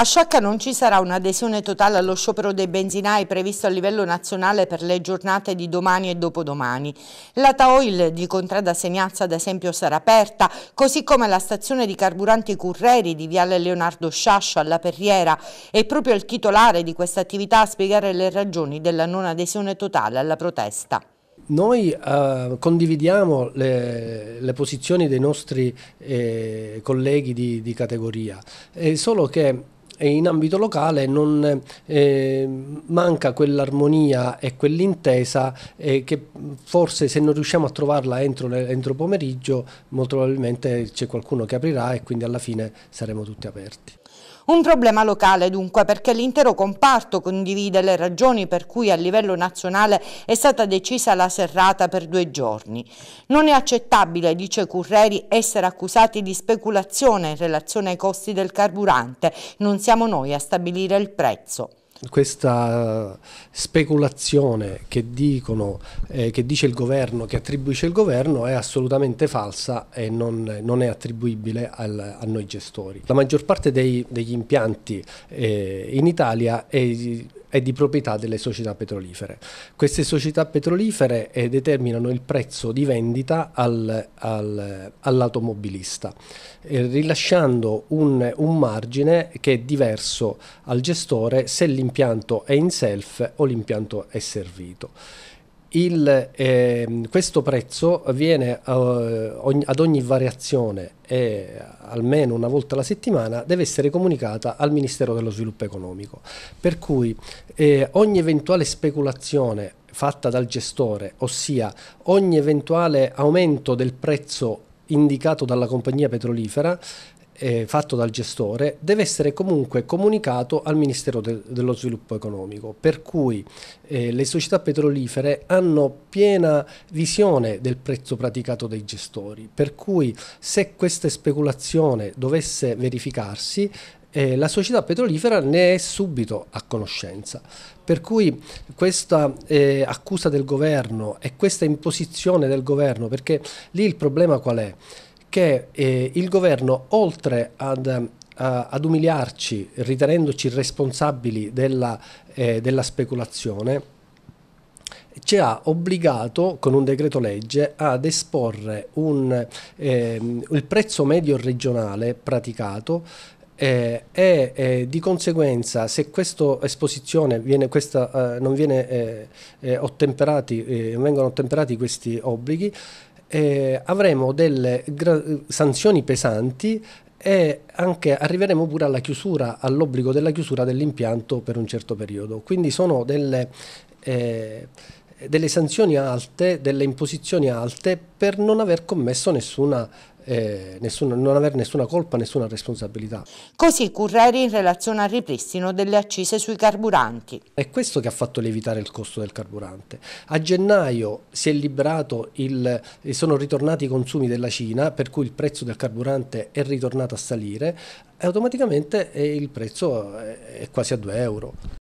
A Sciacca non ci sarà un'adesione totale allo sciopero dei benzinai previsto a livello nazionale per le giornate di domani e dopodomani. La Taoil di Contrada Segnazza ad esempio sarà aperta, così come la stazione di carburanti Curreri di Viale Leonardo Sciascio alla Perriera. È proprio il titolare di questa attività a spiegare le ragioni della non adesione totale alla protesta. Noi eh, condividiamo le, le, posizioni dei nostri eh, colleghi di, di categoria, è solo che e in ambito locale non eh, manca quell'armonia e quell'intesa eh, che forse se non riusciamo a trovarla entro, entro pomeriggio molto probabilmente c'è qualcuno che aprirà e quindi alla fine saremo tutti aperti. Un problema locale dunque perché l'intero comparto condivide le ragioni per cui a livello nazionale è stata decisa la serrata per due giorni. Non è accettabile, dice Curreri, essere accusati di speculazione in relazione ai costi del carburante. Non siamo noi a stabilire il prezzo questa speculazione che, dicono, eh, che, dice il governo, che attribuisce il governo, è assolutamente falsa e non, non è attribuibile al, a noi gestori. La maggior parte dei, degli impianti eh, in Italia è, è di proprietà delle società petrolifere. Queste società petrolifere eh, determinano il prezzo di vendita al, al, all'automobilista, eh, rilasciando un, un, margine che è diverso al gestore se l'impianto è in self o l'impianto è servito il, eh, questo prezzo viene eh, ogni, ad ogni variazione e almeno una volta alla settimana deve essere comunicata al Ministero dello Sviluppo Economico. Per cui eh, ogni eventuale speculazione fatta dal gestore, ossia ogni eventuale aumento del prezzo indicato dalla compagnia petrolifera, eh, fatto dal gestore deve essere comunque comunicato al Ministero de dello Sviluppo Economico, per cui eh, le società petrolifere hanno piena visione del prezzo praticato dai gestori, per cui se questa speculazione dovesse verificarsi eh, la società petrolifera ne è subito a conoscenza. Per cui questa eh, accusa del governo e questa imposizione del governo, perché lì il problema qual è? che eh, il governo, oltre ad, eh, ad umiliarci, ritenendoci responsabili della, eh, della speculazione, ci ha obbligato con un decreto legge ad esporre un, eh, il prezzo medio regionale praticato eh, e eh, eh, di conseguenza se questa esposizione viene, questa, eh, non viene, ottemperati, vengono ottemperati questi obblighi eh, avremo delle sanzioni pesanti e anche arriveremo pure alla chiusura, all'obbligo della chiusura dell'impianto per un certo periodo. Quindi sono delle, eh, delle sanzioni alte, delle imposizioni alte per non aver commesso nessuna eh, nessuna, non avere nessuna colpa, nessuna responsabilità. Così Curreri in relazione al ripristino delle accise sui carburanti. È questo che ha fatto lievitare il costo del carburante. A gennaio si è liberato il, eh, sono ritornati i consumi della Cina, per cui il prezzo del carburante è ritornato a salire e automaticamente eh, il prezzo eh, è quasi a 2 euro.